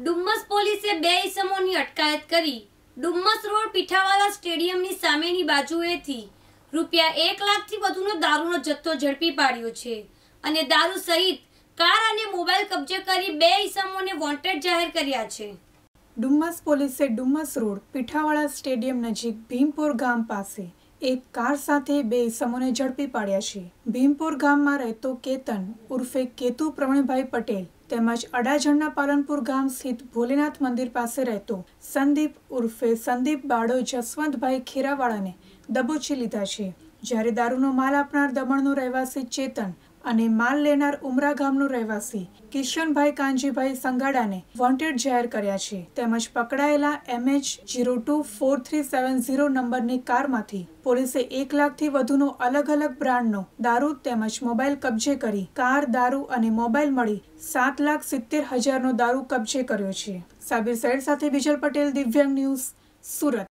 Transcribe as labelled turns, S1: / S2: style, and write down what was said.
S1: ડુમ્મસ પોલીસે બે ઇસમોની અટકાયત કરી ડુમ્મસ રોડ પીઠાવાલા સ્ટેડિયમની સામેની બાજુએથી રૂપિયા એક લાખથી વધુનો દારૂનો જથ્થો ઝડપી પાડ્યો છે અને દારૂ સહિત કાર અને મોબાઈલ કબજે કરી બે ઇસમોને વોન્ટેડ જાહેર કર્યા છે
S2: ડુમ્મસ પોલીસે ડુમ્મસ રોડ પીઠાવાળા સ્ટેડિયમ નજીક ભીમપુર ગામ પાસે એક કાર સાથે બે ઇસમોને ઝડપી પાડ્યા છે ભીમપુર ગામમાં રહેતો કેતન ઉર્ફે કેતુ પ્રવીણભાઈ પટેલ તેમજ અડાજણના પાલનપુર ગામ સ્થિત ભોલેનાથ મંદિર પાસે રહેતો સંદીપ ઉર્ફે સંદીપ બાળો જસવંતભાઈ ખેરાવાળાને દબોચી લીધા છે જ્યારે દારૂનો માલ આપનાર દમણનો રહેવાસી ચેતન અને માલ લેનાર ઉમરા ગામનો રહેવાસી કિશનભાઈ કાંજીભાઈ સંગાડાને વોન્ટેડ જાહેર કર્યા છે તેમજ પકડાયેલા MH zero two four three seven zero નંબરની કારમાંથી પોલીસે એક લાખથી વધુનો અલગ અલગ બ્રાન્ડનો દારૂ તેમજ મોબાઈલ કબજે કરી કાર દારૂ અને મોબાઈલ મળી સાત લાખ સિત્તેર હજારનો દારૂ કબજે કર્યો છે સાબિર સૈડ સાથે બિજલ પટેલ દિવ્યાંગ ન્યૂઝ સુરત